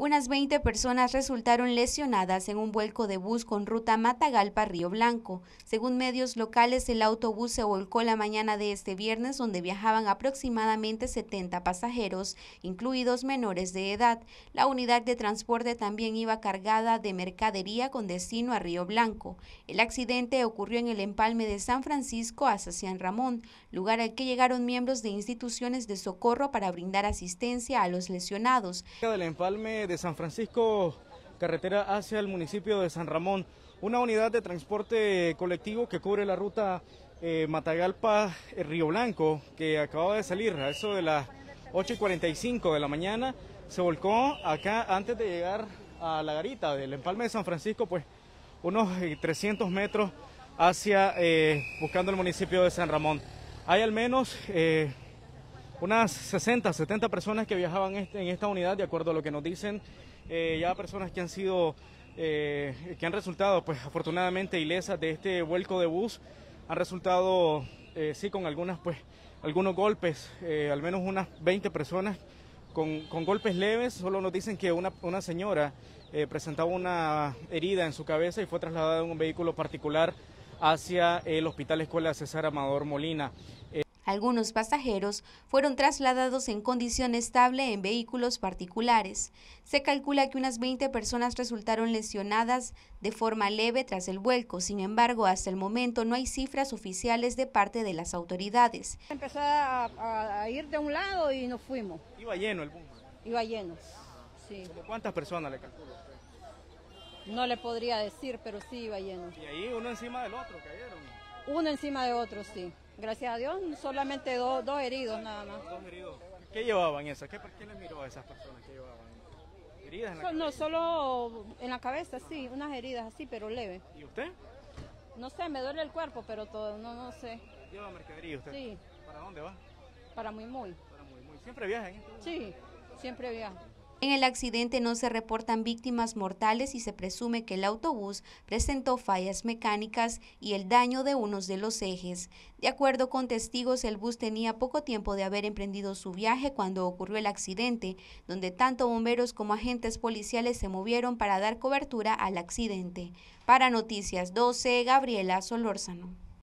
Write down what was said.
Unas 20 personas resultaron lesionadas en un vuelco de bus con ruta Matagalpa-Río Blanco. Según medios locales, el autobús se volcó la mañana de este viernes donde viajaban aproximadamente 70 pasajeros, incluidos menores de edad. La unidad de transporte también iba cargada de mercadería con destino a Río Blanco. El accidente ocurrió en el empalme de San Francisco a San Ramón, lugar al que llegaron miembros de instituciones de socorro para brindar asistencia a los lesionados de San Francisco, carretera hacia el municipio de San Ramón. Una unidad de transporte colectivo que cubre la ruta eh, Matagalpa-Río eh, Blanco, que acababa de salir a eso de las 8 y 45 de la mañana, se volcó acá antes de llegar a la garita del empalme de San Francisco, pues unos 300 eh, metros hacia buscando el municipio de San Ramón. Hay al menos unas 60, 70 personas que viajaban este, en esta unidad, de acuerdo a lo que nos dicen, eh, ya personas que han sido, eh, que han resultado, pues afortunadamente ilesas de este vuelco de bus, han resultado, eh, sí, con algunas, pues, algunos golpes, al menos unas 20 personas con, golpes leves, solo nos dicen que una, una señora presentaba una herida en su cabeza y fue trasladada en un vehículo particular hacia el Hospital Escuela César Amador Molina. Algunos pasajeros fueron trasladados en condición estable en vehículos particulares. Se calcula que unas 20 personas resultaron lesionadas de forma leve tras el vuelco. Sin embargo, hasta el momento no hay cifras oficiales de parte de las autoridades. Empezó a, ir de un lado y nos fuimos. Iba lleno el boom? Iba lleno, sí. ¿Cuántas personas le calculó? No le podría decir, pero sí iba lleno. Y ahí uno encima del otro cayeron uno encima de otro, sí. Gracias a Dios, solamente dos, dos heridos nada más. Dos heridos. ¿Qué llevaban esas? ¿Qué, ¿Qué le miró a esas personas que llevaban? ¿Heridas en la cabeza? No, solo en la cabeza, sí, unas heridas así, pero leve. ¿Y usted? No sé, me duele el cuerpo, pero todo, no, no sé. ¿Lleva mercadería usted? Sí. ¿Para dónde va? Para muy muy. Para muy muy. ¿Siempre viaja Sí, siempre viaja. En el accidente no se reportan víctimas mortales y se presume que el autobús presentó fallas mecánicas y el daño de unos de los ejes. De acuerdo con testigos, el bus tenía poco tiempo de haber emprendido su viaje cuando ocurrió el accidente, donde tanto bomberos como agentes policiales se movieron para dar cobertura al accidente. Para Noticias 12, Gabriela Solórzano.